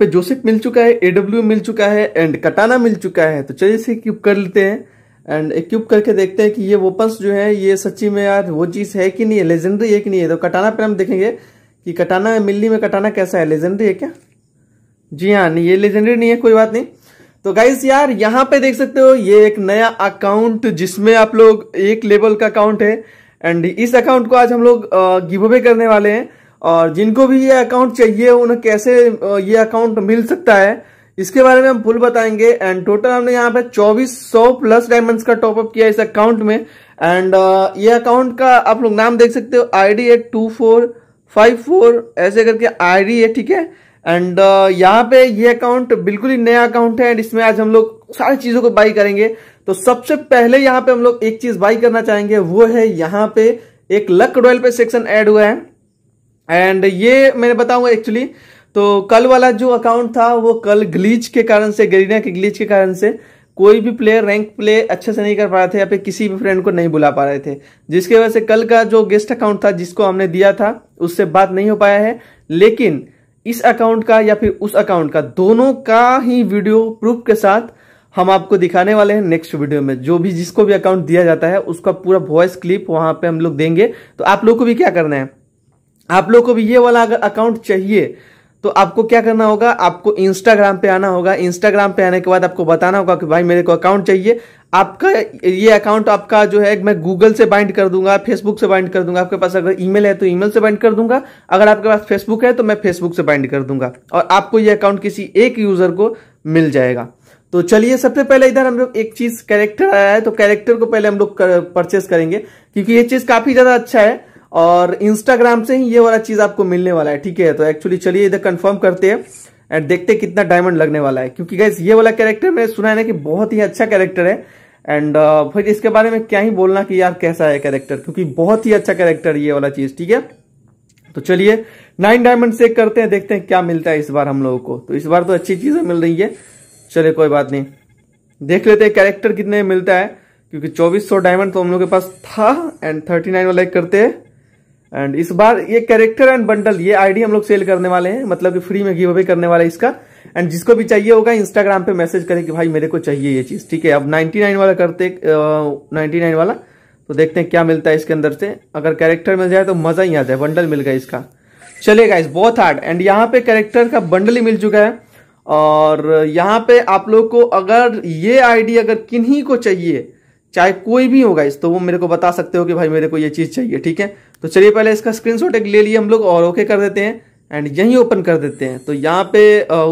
पे जोसेफ मिल चुका है एडब्ल्यू मिल चुका है एंड कटाना मिल चुका है तो चलिए इसे इक्यूब कर लेते हैं एंड इक्यूब करके देखते हैं कि ये वोपन्स जो है ये सच्ची में यार वो चीज़ है कि नहीं है लेजेंडरी है कि नहीं है तो कटाना पर हम देखेंगे कि कटाना मिलनी में कटाना कैसा है लेजेंडरी है क्या जी हाँ नहीं ये लेजेंडरी नहीं है कोई बात नहीं तो गाइस यार यहाँ पे देख सकते हो ये एक नया अकाउंट जिसमें आप लोग एक लेवल का अकाउंट है एंड इस अकाउंट को आज हम लोग गिव अवे करने वाले हैं और जिनको भी ये अकाउंट चाहिए उन्हें कैसे ये अकाउंट मिल सकता है इसके बारे में हम फुल बताएंगे एंड टोटल हमने यहाँ पे 2400 प्लस डायमंड्स का टॉपअप किया इस अकाउंट में एंड ये अकाउंट का आप लोग नाम देख सकते हो आईडी है टू फोर फाइव फोर ऐसे करके आईडी है ठीक है एंड यहाँ पे ये अकाउंट बिल्कुल ही नया अकाउंट है एंड इसमें आज हम लोग सारी चीजों को बाई करेंगे तो सबसे पहले यहाँ पे हम लोग एक चीज बाई करना चाहेंगे वो है यहाँ पे एक लक रॉयल पे सेक्शन एड हुआ है एंड ये मैंने बताऊंगा एक्चुअली तो कल वाला जो अकाउंट था वो कल ग्लीच के कारण से गरीना के ग्लीच के कारण से कोई भी प्लेयर रैंक प्ले अच्छे से नहीं कर पा रहे थे या फिर किसी भी फ्रेंड को नहीं बुला पा रहे थे जिसकी वजह से कल का जो गेस्ट अकाउंट था जिसको हमने दिया था उससे बात नहीं हो पाया है लेकिन इस अकाउंट का या फिर उस अकाउंट का दोनों का ही वीडियो प्रूफ के साथ हम आपको दिखाने वाले हैं नेक्स्ट वीडियो में जो भी जिसको भी अकाउंट दिया जाता है उसका पूरा वॉइस क्लिप वहां पे हम लोग देंगे तो आप लोग को भी क्या करना है आप लोग को भी ये वाला अगर अकाउंट चाहिए तो आपको क्या करना होगा आपको इंस्टाग्राम पे आना होगा इंस्टाग्राम पे आने के बाद आपको बताना होगा कि भाई मेरे को अकाउंट चाहिए आपका ये अकाउंट आपका जो है मैं गूगल से बाइंड कर दूंगा फेसबुक से बाइंड कर दूंगा आपके पास अगर ईमेल है तो ईमेल से बाइंड कर दूंगा अगर आपके पास फेसबुक है तो मैं फेसबुक से बाइंड कर दूंगा और आपको ये अकाउंट किसी एक यूजर को मिल जाएगा तो चलिए सबसे पहले इधर हम लोग एक चीज कैरेक्टर आया है तो कैरेक्टर को पहले हम लोग परचेस करेंगे क्योंकि ये चीज काफी ज्यादा अच्छा है और इंस्टाग्राम से ही ये वाला चीज आपको मिलने वाला है ठीक है तो एक्चुअली चलिए इधर कंफर्म करते हैं एंड देखते कितना डायमंड लगने वाला है क्योंकि गैस ये वाला कैरेक्टर मैंने सुना है ना कि बहुत ही अच्छा कैरेक्टर है एंड uh, फिर इसके बारे में क्या ही बोलना कि यार कैसा है कैरेक्टर क्योंकि बहुत ही अच्छा कैरेक्टर ये वाला चीज ठीक है तो चलिए नाइन डायमंड चेक करते हैं देखते हैं क्या मिलता है इस बार हम लोगों को तो इस बार तो अच्छी चीजें मिल रही है चलिए कोई बात नहीं देख लेते हैं कैरेक्टर कितने मिलता है क्योंकि 2400 डायमंड तो हम लोग के पास था एंड 39 वाला करते हैं एंड इस बार ये कैरेक्टर एंड बंडल ये आईडी हम लोग सेल करने वाले हैं मतलब कि फ्री में गिव अवे करने वाला है इसका एंड जिसको भी चाहिए होगा इंस्टाग्राम पे मैसेज करें कि भाई मेरे को चाहिए ये चीज ठीक है अब 99 वाला करते नाइन्टी नाइन वाला तो देखते हैं क्या मिलता है इसके अंदर से अगर कैरेक्टर मिल जाए तो मजा ही आ जाए बंडल मिल गया इसका चलेगा इस बहुत हार्ड एंड यहाँ पे कैरेक्टर का बंडल ही मिल चुका है और यहाँ पे आप लोग को अगर ये आईडी अगर किन्हीं को चाहिए चाहे कोई भी होगा इस तो वो मेरे को बता सकते हो कि भाई मेरे को ये चीज़ चाहिए ठीक है तो चलिए पहले इसका स्क्रीनशॉट एक ले लिए हम लोग और ओके कर देते हैं एंड यहीं ओपन कर देते हैं तो यहाँ पे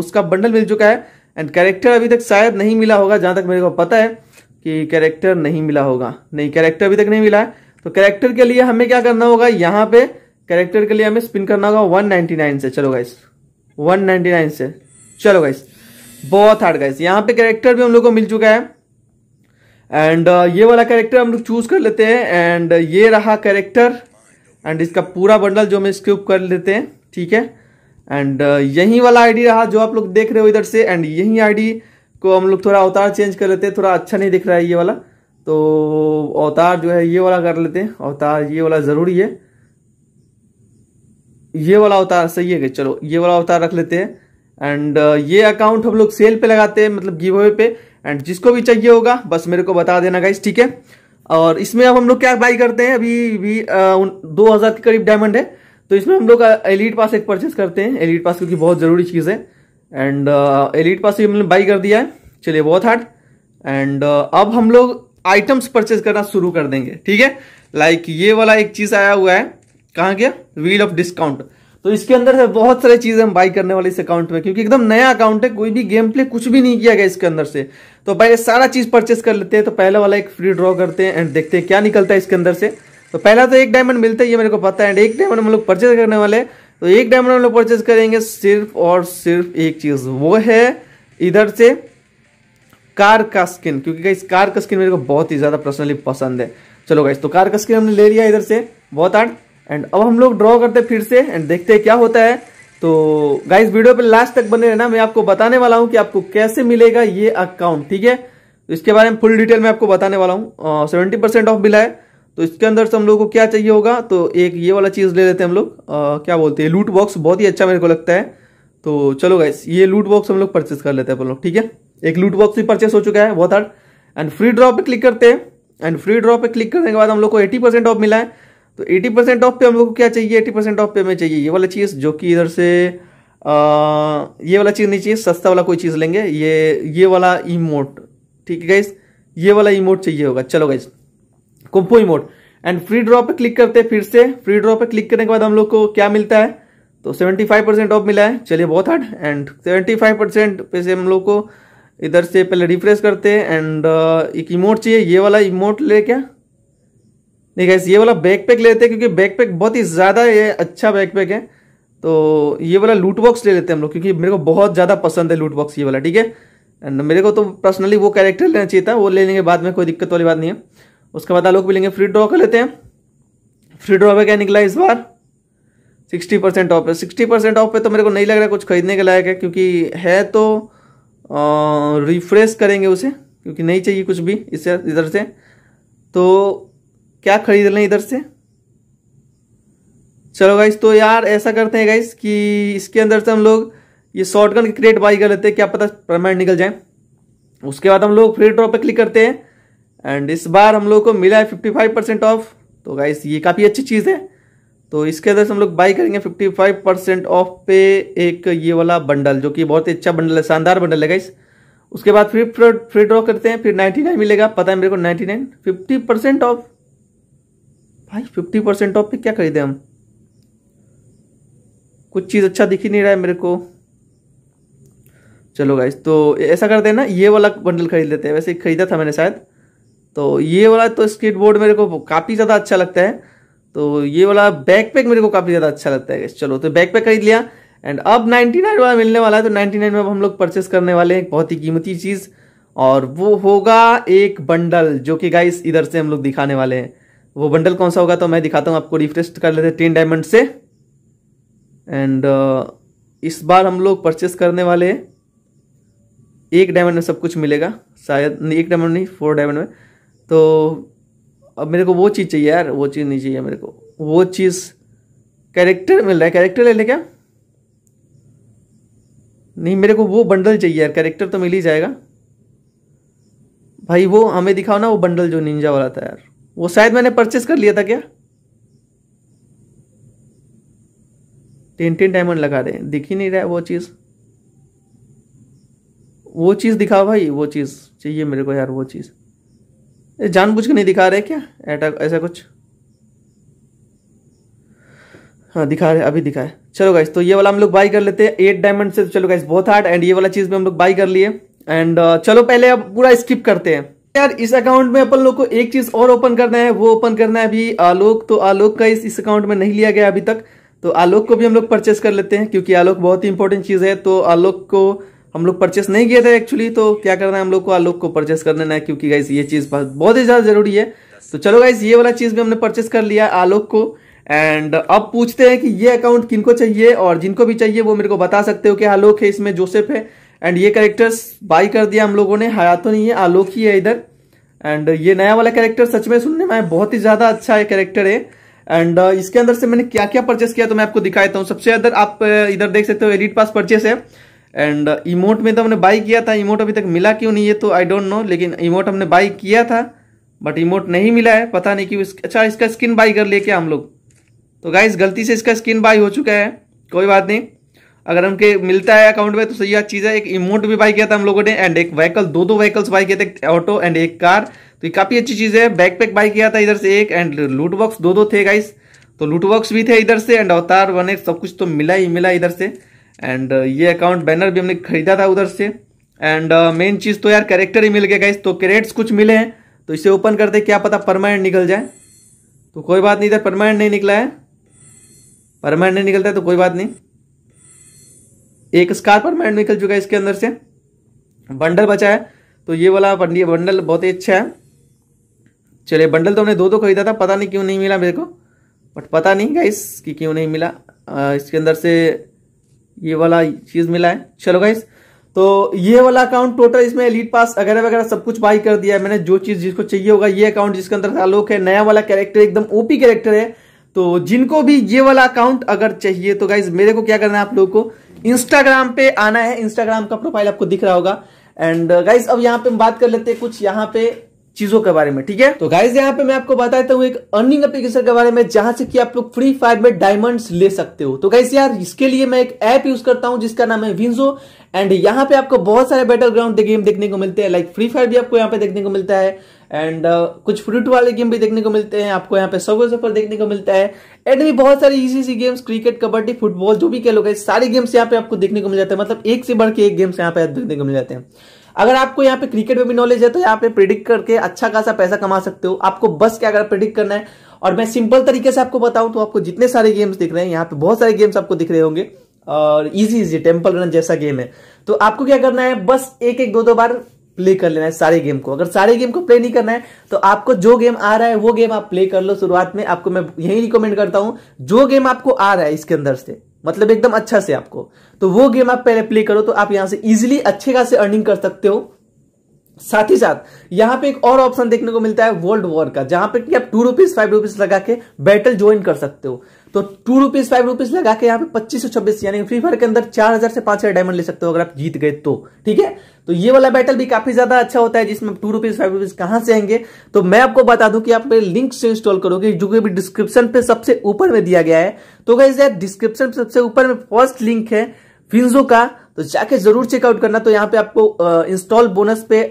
उसका बंडल मिल चुका है एंड कैरेक्टर अभी तक शायद नहीं मिला होगा जहाँ तक मेरे को पता है कि कैरेक्टर नहीं मिला होगा नहीं कैरेक्टर अभी तक नहीं मिला है तो कैरेक्टर के लिए हमें क्या करना होगा यहाँ पे कैरेक्टर के लिए हमें स्पिन करना होगा 199 से चलो गाइस 199 से चलो गाइस बहुत हार्ड गाइस यहाँ पे कैरेक्टर भी हम लोग को मिल चुका है एंड uh, ये वाला कैरेक्टर हम लोग चूज कर लेते हैं एंड uh, ये रहा कैरेक्टर एंड इसका पूरा बंडल जो हम स्क्यूब कर लेते हैं ठीक है एंड uh, यही वाला आईडी रहा जो आप लोग देख रहे हो इधर से एंड यही आईडी को हम लोग थोड़ा अवतार चेंज कर लेते हैं थोड़ा अच्छा नहीं दिख रहा है ये वाला तो अवतार जो है ये वाला कर लेते हैं अवतार ये वाला ज़रूरी है ये वाला अवतार सही है चलो ये वाला अवतार रख लेते हैं एंड ये अकाउंट हम लोग सेल पे लगाते हैं मतलब गिवे पे एंड जिसको भी चाहिए होगा बस मेरे को बता देना गाइस ठीक है और इसमें अब हम लोग क्या बाई करते हैं अभी भी दो हज़ार के करीब डायमंड है तो इसमें हम लोग एलिट पास एक परचेस करते हैं एलिट पास क्योंकि बहुत ज़रूरी चीज़ है एंड एलिट पास भी हमने बाई कर दिया है चलिए बहुत हार्ड एंड अब हम लोग आइटम्स परचेज करना शुरू कर देंगे ठीक है लाइक ये वाला एक चीज़ आया हुआ है कहाँ गया व्हील ऑफ डिस्काउंट तो इसके अंदर से बहुत सारी चीज़ें हम बाई करने वाले इस अकाउंट में क्योंकि एकदम नया अकाउंट है कोई भी गेम प्ले कुछ भी नहीं किया गया इसके अंदर से तो भाई सारा चीज़ परचेस कर लेते हैं तो पहले वाला एक फ्री ड्रॉ करते हैं एंड देखते हैं क्या निकलता है इसके अंदर से तो पहला तो एक डायमंड मिलता है ये मेरे को पता है एंड एक डायमंड हम लोग परचेज करने वाले तो एक डायमंड हम लोग परचेज करेंगे सिर्फ और सिर्फ एक चीज़ वो है इधर से कार का स्किन क्योंकि इस कार का स्किन मेरे को बहुत ही ज़्यादा पर्सनली पसंद है चलो गाइस तो कार का स्किन हमने ले लिया इधर से बहुत आठ एंड अब हम लोग ड्रॉ करते फिर से एंड देखते हैं क्या होता है तो गाइस वीडियो पे लास्ट तक बने रहना मैं आपको बताने वाला हूँ कि आपको कैसे मिलेगा ये अकाउंट ठीक है तो इसके बारे में फुल डिटेल में आपको बताने वाला हूँ सेवेंटी परसेंट ऑफ मिला है तो इसके अंदर से हम लोग को क्या चाहिए होगा तो एक ये वाला चीज़ ले लेते हैं हम लोग क्या बोलते हैं लूट बॉक्स बहुत ही अच्छा मेरे को लगता है तो चलो गाइस ये लूट बॉक्स हम लोग परचेस कर लेते हैं अपन लोग ठीक है एक लूट बॉक्स भी परचेस हो चुका है बहुत हार्ड एंड फ्री ड्रॉ पे क्लिक करते हैं एंड फ्री ड्रॉ पे क्लिक करने के बाद हम लोग को एटी परसेंट ऑफ मिला है तो 80 परसेंट ऑफ पे हम लोग को क्या चाहिए 80 परसेंट ऑफ पे हमें चाहिए ये वाला चीज़ जो कि इधर से आ, ये वाला चीज़ नहीं चाहिए सस्ता वाला कोई चीज़ लेंगे ये ये वाला इमोट ठीक है गाइस ये वाला इमोट चाहिए होगा चलो गाइस कुम्पो इमोट एंड फ्री ड्रॉ पे क्लिक करते हैं फिर से फ्री ड्रॉ पे क्लिक करने के बाद हम लोग को क्या मिलता है तो 75 परसेंट ऑफ मिला है चलिए बहुत हार्ड एंड 75 परसेंट पे से हम लोग को इधर से पहले रिफ्रेश करते हैं एंड एक इमोट चाहिए ये वाला इमोट ले क्या नहीं ये वाला बैक पैक लेते हैं क्योंकि बैक पैक बहुत ही ज़्यादा ये अच्छा बैक पैक है तो ये वाला लूट बॉक्स ले लेते हैं हम लोग क्योंकि मेरे को बहुत ज़्यादा पसंद है लूट बॉक्स ये वाला ठीक है एंड मेरे को तो पर्सनली वो कैरेक्टर लेना चाहिए था वो ले लेंगे बाद में कोई दिक्कत वाली बात नहीं है उसके बाद आलोक भी लेंगे फ्री ड्रॉ कर लेते हैं फ्री ड्रॉ पे क्या निकला इस बार सिक्सटी परसेंट ऑफ है सिक्सटी परसेंट ऑफ पे तो मेरे को नहीं लग रहा कुछ खरीदने के लायक है क्योंकि है तो रिफ्रेश करेंगे उसे क्योंकि नहीं चाहिए कुछ भी इससे इधर से तो क्या खरीद लें इधर से चलो गाइस तो यार ऐसा करते हैं गाइस कि इसके अंदर से हम लोग ये शॉर्ट की क्रिएट बाई कर लेते हैं क्या पता परमानेंट निकल जाए उसके बाद हम लोग फ्री ड्रॉप पर क्लिक करते हैं एंड इस बार हम लोग को मिला है फिफ्टी फाइव परसेंट ऑफ तो गाइस ये काफ़ी अच्छी चीज़ है तो इसके अंदर से हम लोग बाई करेंगे फिफ्टी फाइव परसेंट ऑफ पे एक ये वाला बंडल जो कि बहुत ही अच्छा बंडल है शानदार बंडल है गाइस उसके बाद फिर फ्री ड्रॉ करते हैं फिर नाइन्टी नाइन मिलेगा पता है मेरे को ninety nine fifty percent off भाई फिफ्टी परसेंट ऑफ पे क्या खरीदें हम कुछ चीज़ अच्छा दिख ही नहीं रहा है मेरे को चलो गाइस तो ऐसा करते हैं ना ये वाला बंडल खरीद लेते हैं वैसे ख़रीदा था मैंने शायद तो ये वाला तो स्केटबोर्ड मेरे को काफ़ी ज़्यादा अच्छा लगता है तो ये वाला बैकपैक मेरे को काफ़ी ज़्यादा अच्छा लगता है चलो तो बैकपैक खरीद लिया एंड अब नाइन्टी नाइन वाला मिलने वाला है तो नाइन्टी नाइन में अब हम लोग परचेस करने वाले हैं बहुत ही कीमती चीज़ और वो होगा एक बंडल जो कि गाइस इधर से हम लोग दिखाने वाले हैं वो बंडल कौन सा होगा तो मैं दिखाता हूँ आपको रिफ्रेश कर लेते हैं टेन डायमंड से एंड uh, इस बार हम लोग परचेस करने वाले एक डायमंड में सब कुछ मिलेगा शायद नहीं एक डायमंड नहीं फोर डायमंड में तो अब मेरे को वो चीज़ चाहिए यार वो चीज़ नहीं चाहिए मेरे को वो चीज़ कैरेक्टर मिल रहा है कैरेक्टर ले लें क्या नहीं मेरे को वो बंडल चाहिए यार कैरेक्टर तो मिल ही जाएगा भाई वो हमें दिखाओ ना वो बंडल जो निंजा वाला था यार वो शायद मैंने परचेस कर लिया था क्या टेन टेन डायमंड लगा रहे दिख ही नहीं रहा है वो चीज़ वो चीज़ दिखाओ भाई वो चीज़ चाहिए मेरे को यार वो चीज़ जानबूझ के नहीं दिखा रहे क्या ऐटा ऐसा कुछ हाँ दिखा रहे अभी दिखा है चलो गाइस तो ये वाला हम लोग बाई कर लेते हैं एट डायमंड से चलो गाइस बहुत हार्ड एंड ये वाला चीज़ भी हम लोग बाई कर लिए एंड uh, चलो पहले अब पूरा स्किप करते हैं यार इस अकाउंट में अपन लोग को एक चीज और ओपन करना है वो ओपन करना है अभी आलोक तो आलोक का इस इस अकाउंट में नहीं लिया गया अभी तक तो आलोक को भी हम लोग परचेस कर लेते हैं क्योंकि आलोक बहुत ही इंपॉर्टेंट चीज है तो आलोक को हम लोग परचेस नहीं किए थे एक्चुअली तो क्या करना है हम लोग को आलोक को परचेस कर लेना है क्योंकि गाइस ये चीज बहुत ही ज्यादा जरूरी है तो चलो गाइस ये वाला चीज भी हमने परचेस कर लिया आलोक को एंड अब पूछते हैं कि ये अकाउंट किनको चाहिए और जिनको भी चाहिए वो मेरे को बता सकते हो कि आलोक है इसमें जोसेफ है एंड ये कैरेक्टर्स बाई कर दिया हम लोगों ने हया तो नहीं है आलोक ही है इधर एंड ये नया वाला कैरेक्टर सच में सुनने में बहुत ही ज्यादा अच्छा है कैरेक्टर है एंड इसके अंदर से मैंने क्या क्या परचेस किया तो मैं आपको दिखा देता हूँ सबसे अंदर आप uh, इधर देख सकते हो एडिट पास परचेस है एंड इमोट uh, में तो हमने बाई किया था इमोट अभी तक मिला क्यों नहीं है तो आई डोंट नो लेकिन इमोट हमने बाई किया था बट इमोट नहीं मिला है पता नहीं कि अच्छा इसका स्किन बाई कर लिया क्या हम लोग तो गाइज गलती से इसका स्किन बाई हो चुका है कोई बात नहीं अगर उनके मिलता है अकाउंट में तो सही अच्छी चीज़ है एक इमोट भी बाई किया था हम लोगों ने एंड एक व्हीकल दो दो व्हीकल्स बाई किए थे एक ऑटो एंड एक कार तो ये काफ़ी अच्छी चीज़ है बैकपैक बाई किया था इधर से एक एंड लूट बॉक्स दो दो थे गाइस तो लूट बॉक्स भी थे इधर से एंड अवतार एक सब कुछ तो मिला ही मिला इधर से एंड uh, ये अकाउंट बैनर भी हमने खरीदा था उधर से एंड मेन uh, चीज़ तो यार कैरेक्टर ही मिल गया गाइस तो कैरेट्स कुछ मिले हैं तो इसे ओपन करते क्या पता परमानेंट निकल जाए तो कोई बात नहीं इधर परमानेंट नहीं निकला है परमानेंट नहीं निकलता है तो कोई बात नहीं एक स्कार्पर मैंड निकल चुका है इसके अंदर से बंडल बचा है तो ये वाला बंडल बहुत ही अच्छा है चलिए बंडल तो हमने दो दो खरीदा था पता नहीं क्यों नहीं मिला मेरे को बट पता नहीं गाइस कि क्यों नहीं मिला इसके अंदर से ये वाला चीज़ मिला है चलो गाइस तो ये वाला अकाउंट टोटल इसमें लीड पास वगैरह वगैरह सब कुछ बाई कर दिया है मैंने जो चीज़ जिसको चाहिए होगा ये अकाउंट जिसके अंदर आलोक है नया वाला कैरेक्टर एकदम ओपी कैरेक्टर है तो जिनको भी ये वाला अकाउंट अगर चाहिए तो गाइज मेरे को क्या करना है आप लोगों को इंस्टाग्राम पे आना है इंस्टाग्राम का प्रोफाइल आपको दिख रहा होगा एंड गाइज uh, अब यहाँ पे हम बात कर लेते हैं कुछ यहाँ पे चीजों के बारे में ठीक है तो गाइज यहाँ पे मैं आपको बताता हूँ एक अर्निंग एप्लीकेशन के बारे में जहां से कि आप लोग फ्री फायर में डायमंड्स ले सकते हो तो गाइज यार इसके लिए मैं एक ऐप यूज करता हूँ जिसका नाम है विंजो एंड यहाँ पे आपको बहुत सारे बैटल ग्राउंड गेम देखने को मिलते हैं लाइक फ्री फायर भी आपको यहाँ पे देखने को मिलता है एंड uh, कुछ फ्रूट वाले गेम भी देखने को मिलते हैं आपको यहाँ पे सबवे सफर देखने को मिलता है एंड भी बहुत सारी इजी सी गेम्स क्रिकेट कबड्डी फुटबॉल जो भी कह लो सारे गेम्स यहाँ पे आपको देखने को मिल जाते हैं मतलब एक से बढ़ के एक गेम्स यहाँ पे देखने को मिल जाते हैं अगर आपको यहाँ पे क्रिकेट में भी नॉलेज है तो यहाँ पे प्रिडिक्ट करके अच्छा खासा पैसा कमा सकते हो आपको बस क्या अगर प्रिडिक्ट करना है और मैं सिंपल तरीके से आपको बताऊं तो आपको जितने सारे गेम्स दिख रहे हैं यहाँ पे बहुत सारे गेम्स आपको दिख रहे होंगे और इजी इजी टेम्पल रन जैसा गेम है तो आपको क्या करना है बस एक एक दो दो बार प्ले कर लेना है सारे गेम को अगर सारे गेम को प्ले नहीं करना है तो आपको जो गेम आ रहा है वो गेम आप प्ले कर लो शुरुआत में आपको मैं यही रिकमेंड करता हूं जो गेम आपको आ रहा है इसके अंदर से मतलब एकदम अच्छा से आपको तो वो गेम आप पहले प्ले करो तो आप यहां से इजिली अच्छे खासे अर्निंग कर सकते हो साथ ही साथ यहां पे एक और ऑप्शन देखने को मिलता है वर्ल्ड वॉर का जहां पे कि आप टू रुपीज फाइव रुपीज लगा के बैटल ज्वाइन कर सकते हो तो टू रुपीज फाइव रुपीज लगा के यहाँ पे पच्चीस सौ छब्बीस यानी फ्री फायर के अंदर चार हजार से पांच हजार डायमंड ले सकते हो अगर आप जीत गए तो ठीक है तो ये वाला बैटल भी काफी ज्यादा अच्छा होता है जिसमें टू रुपीज फाइव रुपीज कहां से आएंगे तो मैं आपको बता दूं कि आप मेरे लिंक से इंस्टॉल करोगे जो कि डिस्क्रिप्शन पे सबसे ऊपर में दिया गया है तो गाइज डिस्क्रिप्शन सबसे ऊपर में फर्स्ट लिंक है फिंजो का तो जाके जरूर चेकआउट करना तो यहाँ पे आपको इंस्टॉल बोनस पे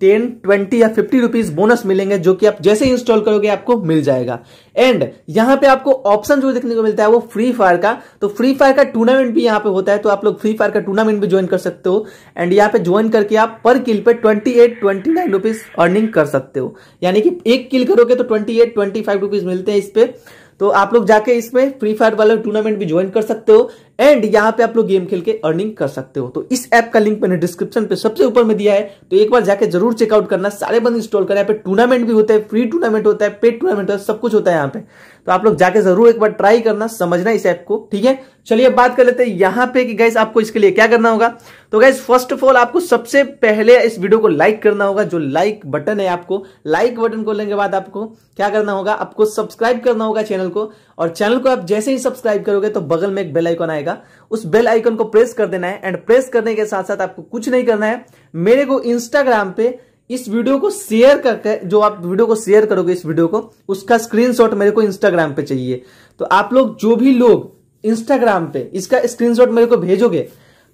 टेन ट्वेंटी या फिफ्टी रुपीज बोनस मिलेंगे जो कि आप जैसे इंस्टॉल करोगे आपको मिल जाएगा एंड यहाँ पे आपको ऑप्शन जो देखने को मिलता है वो फ्री फायर का तो फ्री फायर का टूर्नामेंट भी यहाँ पे होता है तो आप लोग फ्री फायर का टूर्नामेंट भी ज्वाइन कर सकते हो एंड यहाँ पे ज्वाइन करके आप पर किल पे twenty eight twenty nine rupees earning कर सकते हो यानी कि एक किल करोगे तो twenty eight twenty five rupees मिलते हैं इस पे तो आप लोग जाके इसमें फ्री फायर वाले टूर्नामेंट भी ज्वाइन कर सकते हो एंड यहां पे आप लोग गेम खेल के अर्निंग कर सकते हो तो इस ऐप का लिंक मैंने डिस्क्रिप्शन पे सबसे ऊपर में दिया है तो एक बार जाके जरूर चेकआउट करना सारे बंद इंस्टॉल करना यहाँ पे टूर्नामेंट भी होता है फ्री टूर्नामेंट होता है पेड टूर्नामेंट होता है सब कुछ होता है यहाँ पे तो आप लोग जाके जरूर एक बार ट्राई करना समझना इस ऐप को ठीक है चलिए बात कर लेते हैं यहाँ पे कि गैस आपको इसके लिए क्या करना होगा तो गैस फर्स्ट ऑफ ऑल आपको सबसे पहले इस वीडियो को लाइक करना होगा जो लाइक बटन है आपको लाइक बटन को लेने के बाद आपको क्या करना होगा आपको सब्सक्राइब करना होगा चैनल को और चैनल को आप जैसे ही सब्सक्राइब करोगे तो बगल में एक बेलाइकॉन आएगा मिलेगा उस बेल आइकन को प्रेस कर देना है एंड प्रेस करने के साथ साथ आपको कुछ नहीं करना है मेरे को इंस्टाग्राम पे इस वीडियो को शेयर करके जो आप वीडियो को शेयर करोगे इस वीडियो को उसका स्क्रीनशॉट मेरे को इंस्टाग्राम पे चाहिए तो आप लोग जो भी लोग इंस्टाग्राम पे इसका स्क्रीनशॉट मेरे को भेजोगे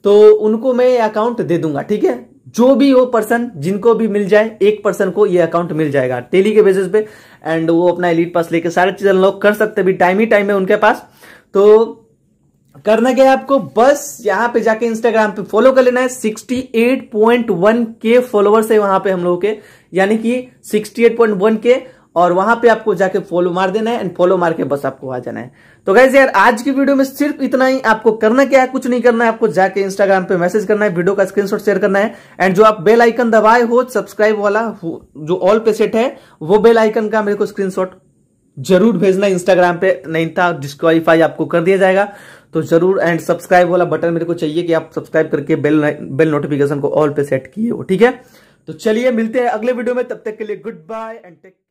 तो उनको मैं अकाउंट दे दूंगा ठीक है जो भी वो पर्सन जिनको भी मिल जाए एक पर्सन को ये अकाउंट मिल जाएगा टेली के बेसिस पे एंड वो अपना एलिट पास लेके सारे चीज अनलॉक कर सकते भी टाइम ही टाइम है उनके पास तो करना क्या है आपको बस यहाँ पे जाके इंस्टाग्राम पे फॉलो कर लेना है 68.1 के फॉलोअर्स है वहां पे हम लोगों के यानी कि 68.1 के और वहां पे आपको जाके फॉलो मार देना है एंड फॉलो मार के बस आपको आ जाना है तो गाइज यार आज की वीडियो में सिर्फ इतना ही आपको करना क्या है कुछ नहीं करना है आपको जाके इंस्टाग्राम पे मैसेज करना है वीडियो का स्क्रीनशॉट शेयर करना है एंड जो आप बेल आइकन दबाए हो सब्सक्राइब वाला जो ऑल पे सेट है वो बेल आइकन का मेरे को स्क्रीनशॉट जरूर भेजना इंस्टाग्राम पे नहीं था डिस्कालीफाई आपको कर दिया जाएगा तो जरूर एंड सब्सक्राइब वाला बटन मेरे को चाहिए कि आप सब्सक्राइब करके बेल बेल नोटिफिकेशन को ऑल पे सेट किए हो ठीक है तो चलिए मिलते हैं अगले वीडियो में तब तक के लिए गुड बाय एंड टेक